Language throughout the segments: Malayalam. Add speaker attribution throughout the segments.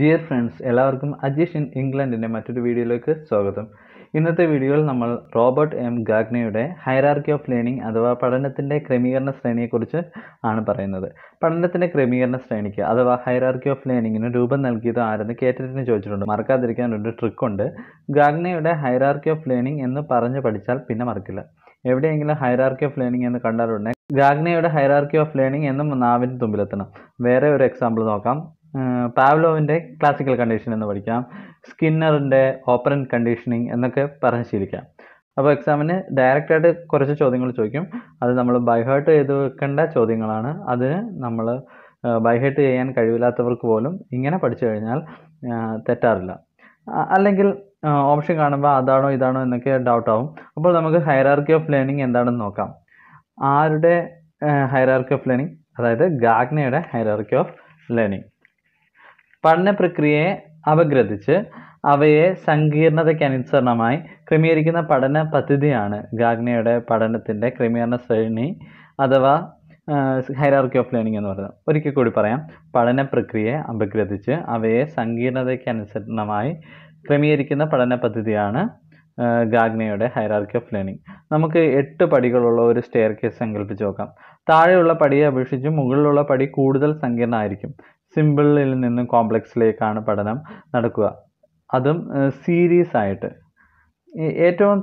Speaker 1: ഡിയർ ഫ്രണ്ട്സ് എല്ലാവർക്കും അജീഷ് ഇൻ ഇംഗ്ലണ്ടിൻ്റെ മറ്റൊരു വീഡിയോയിലേക്ക് സ്വാഗതം ഇന്നത്തെ വീഡിയോയിൽ നമ്മൾ റോബർട്ട് എം ഗാഗ്നയുടെ ഹൈറാർക്കി ഓഫ് ലേണിംഗ് അഥവാ പഠനത്തിൻ്റെ ക്രമീകരണ ശ്രേണിയെക്കുറിച്ച് ആണ് പറയുന്നത് പഠനത്തിൻ്റെ ക്രമീകരണ ശ്രേണിക്ക് അഥവാ ഹൈറാർക്കി ഓഫ് ലേണിങ്ങിന് രൂപം നൽകിയത് ആരെന്ന് കേട്ടിട്ടിന് ചോദിച്ചിട്ടുണ്ട് മറക്കാതിരിക്കാൻ ഒരു ട്രിക്കുണ്ട് ഗാഗ്നയുടെ ഹൈറാർക്കി ഓഫ് ലേണിംഗ് എന്ന് പറഞ്ഞ് പഠിച്ചാൽ പിന്നെ മറക്കില്ല എവിടെയെങ്കിലും ഹൈറാർക്കി ഓഫ് ലേണിംഗ് എന്ന് കണ്ടാലുണ്ടെങ്കിൽ ഗാഗ്നയുടെ ഹൈറാർക്കി ഓഫ് ലേണിംഗ് എന്നും നാവിൻ്റെ തുമ്പിലെത്തണം വേറെ ഒരു എക്സാമ്പിൾ നോക്കാം പാവ്ലോവിൻ്റെ ക്ലാസിക്കൽ കണ്ടീഷൻ എന്ന് പഠിക്കാം സ്കിന്നറിൻ്റെ ഓപ്പറൻറ്റ് കണ്ടീഷനിങ് എന്നൊക്കെ പറഞ്ഞ് ശീലിക്കാം അപ്പോൾ എക്സാമിന് ഡയറക്റ്റായിട്ട് കുറച്ച് ചോദ്യങ്ങൾ ചോദിക്കും അത് നമ്മൾ ബൈഹേർട്ട് ചെയ്ത് വെക്കേണ്ട ചോദ്യങ്ങളാണ് അതിന് നമ്മൾ ബൈഹേർട്ട് ചെയ്യാൻ കഴിവില്ലാത്തവർക്ക് പോലും ഇങ്ങനെ പഠിച്ചു കഴിഞ്ഞാൽ തെറ്റാറില്ല അല്ലെങ്കിൽ ഓപ്ഷൻ കാണുമ്പോൾ അതാണോ ഇതാണോ എന്നൊക്കെ ഡൗട്ടാവും അപ്പോൾ നമുക്ക് ഹൈറാർക്കി ഓഫ് ലേണിംഗ് എന്താണെന്ന് നോക്കാം ആരുടെ ഹൈറാർക്കി ഓഫ് ലേണിംഗ് അതായത് ഗാഗ്നയുടെ ഹൈറാർക്കി ഓഫ് ലേണിംഗ് പഠന പ്രക്രിയയെ അപഗ്രഥിച്ച് അവയെ സങ്കീർണതയ്ക്കനുസരണമായി ക്രമീകരിക്കുന്ന പഠന പദ്ധതിയാണ് ഗാഗ്നയുടെ പഠനത്തിൻ്റെ ക്രമീകരണ ശ്രേണി അഥവാ ഹൈറാർക്കി ഓഫ് ലേണിംഗ് എന്ന് പറയുന്നത് ഒരിക്കൽ കൂടി പറയാം പഠന പ്രക്രിയയെ അപഗ്രഥിച്ച് അവയെ സങ്കീർണതയ്ക്കനുസരണമായി ക്രമീകരിക്കുന്ന പഠന പദ്ധതിയാണ് ഗാഗ്നയുടെ ഹൈറാർക്കി ഓഫ് ലേണിംഗ് നമുക്ക് എട്ട് പടികളുള്ള ഒരു സ്റ്റെയർ കേസ് സങ്കല്പിച്ച് നോക്കാം താഴെയുള്ള പടിയെ അപേക്ഷിച്ച് മുകളിലുള്ള പടി കൂടുതൽ സങ്കീർണമായിരിക്കും സിമ്പിളിൽ നിന്നും കോംപ്ലക്സിലേക്കാണ് പഠനം നടക്കുക അതും സീരീസ് ആയിട്ട് ഏറ്റവും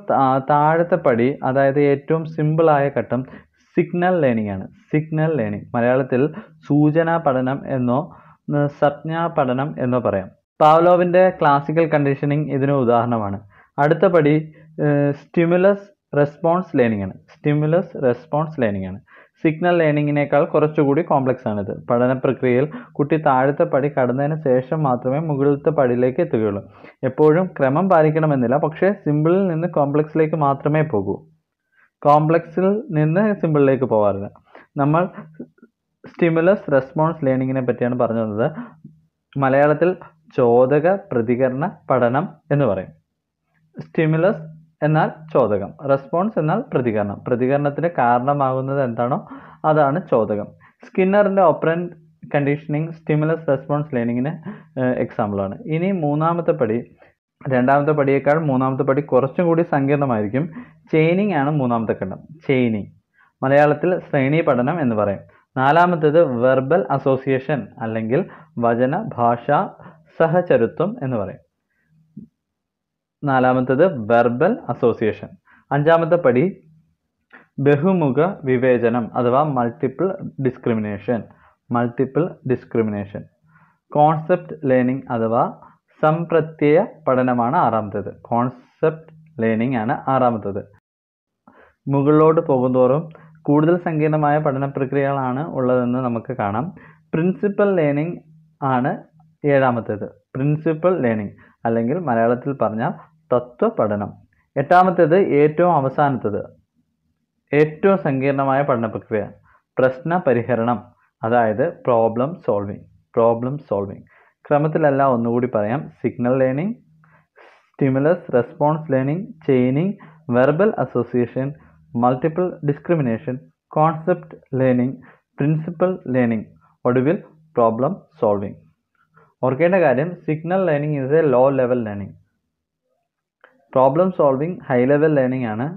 Speaker 1: താഴത്തെ പടി അതായത് ഏറ്റവും സിമ്പിളായ ഘട്ടം സിഗ്നൽ ലേണിംഗ് ആണ് സിഗ്നൽ ലേണിംഗ് മലയാളത്തിൽ സൂചനാ പഠനം എന്നോ സജ്ഞാ പഠനം എന്നോ പറയാം പാവ്ലോവിൻ്റെ ക്ലാസിക്കൽ കണ്ടീഷനിങ് ഇതിന് ഉദാഹരണമാണ് അടുത്ത പടി സ്റ്റിമുലസ് റെസ്പോൺസ് ലേണിംഗ് ആണ് സ്റ്റിമുലസ് റെസ്പോൺസ് ലേണിംഗ് ആണ് സിഗ്നൽ ലേണിംഗിനേക്കാൾ കുറച്ചുകൂടി കോംപ്ലക്സ് ആണിത് പഠന പ്രക്രിയയിൽ കുട്ടി താഴത്തെ പടി കടന്നതിന് ശേഷം മാത്രമേ മുകളിലത്തെ പടിയിലേക്ക് എത്തുകയുള്ളൂ എപ്പോഴും ക്രമം പാലിക്കണമെന്നില്ല പക്ഷേ സിമ്പിളിൽ നിന്ന് കോംപ്ലക്സിലേക്ക് മാത്രമേ പോകൂ കോംപ്ലക്സിൽ നിന്ന് സിമ്പിളിലേക്ക് പോകാറില്ല നമ്മൾ സ്റ്റിമുലസ് റെസ്പോൺസ് ലേണിങ്ങിനെ പറ്റിയാണ് പറഞ്ഞു തന്നത് മലയാളത്തിൽ ചോദക പ്രതികരണ പഠനം എന്ന് പറയും സ്റ്റിമുലസ് എന്നാൽ ചോദകം റെസ്പോൺസ് എന്നാൽ പ്രതികരണം പ്രതികരണത്തിന് കാരണമാകുന്നത് എന്താണോ അതാണ് ചോദകം സ്കിന്നറിൻ്റെ ഓപ്പറൻ കണ്ടീഷനിങ് സ്റ്റിമുലസ് റെസ്പോൺസ് ലേണിങ്ങിന് എക്സാമ്പിളാണ് ഇനി മൂന്നാമത്തെ പടി രണ്ടാമത്തെ പടിയേക്കാൾ മൂന്നാമത്തെ പടി കുറച്ചും കൂടി സങ്കീർണമായിരിക്കും ചെയിനിങ് ആണ് മൂന്നാമത്തെ ഘട്ടം ചെയിനിങ് മലയാളത്തിൽ ശ്രേണി പഠനം എന്ന് പറയും നാലാമത്തേത് വെർബൽ അസോസിയേഷൻ അല്ലെങ്കിൽ വചന ഭാഷ സഹചരുത്വം എന്ന് പറയും നാലാമത്തത് വെർബൽ അസോസിയേഷൻ അഞ്ചാമത്തെ പടി ബഹുമുഖ വിവേചനം അഥവാ multiple discrimination multiple discrimination concept learning അഥവാ സംപ്രത്യയ പഠനമാണ് ആറാമത്തേത് കോൺസെപ്റ്റ് ലേണിംഗ് ആണ് ആറാമത്തേത് മുകളിലോട്ട് പോകുന്തോറും കൂടുതൽ സങ്കീർണമായ പഠന പ്രക്രിയകളാണ് ഉള്ളതെന്ന് നമുക്ക് കാണാം പ്രിൻസിപ്പൽ ലേണിംഗ് ആണ് ഏഴാമത്തേത് പ്രിൻസിപ്പൽ ലേണിംഗ് അല്ലെങ്കിൽ മലയാളത്തിൽ പറഞ്ഞാൽ തത്വ പഠനം എട്ടാമത്തേത് ഏറ്റവും അവസാനത്തേത് ഏറ്റവും സങ്കീർണമായ പഠന പ്രക്രിയ പ്രശ്ന പരിഹരണം അതായത് പ്രോബ്ലം സോൾവിങ് പ്രോബ്ലം സോൾവിങ് ക്രമത്തിലല്ല ഒന്നുകൂടി പറയാം signal learning stimulus response learning chaining verbal association multiple discrimination concept learning principle learning ഒടുവിൽ പ്രോബ്ലം സോൾവിങ് ഓർക്കേണ്ട കാര്യം signal learning is a low level learning problem solving high level learning ആണ്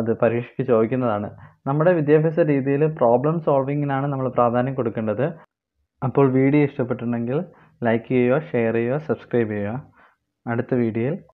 Speaker 1: അത് പരീക്ഷയ്ക്ക് ചോദിക്കുന്നതാണ് നമ്മുടെ വിദ്യാഭ്യാസ രീതിയിൽ പ്രോബ്ലം സോൾവിങ്ങിനാണ് നമ്മൾ പ്രാധാന്യം കൊടുക്കേണ്ടത് അപ്പോൾ വീഡിയോ ഇഷ്ടപ്പെട്ടിട്ടുണ്ടെങ്കിൽ ലൈക്ക് ചെയ്യുക ഷെയർ ചെയ്യുക സബ്സ്ക്രൈബ് ചെയ്യുക അടുത്ത വീഡിയോയിൽ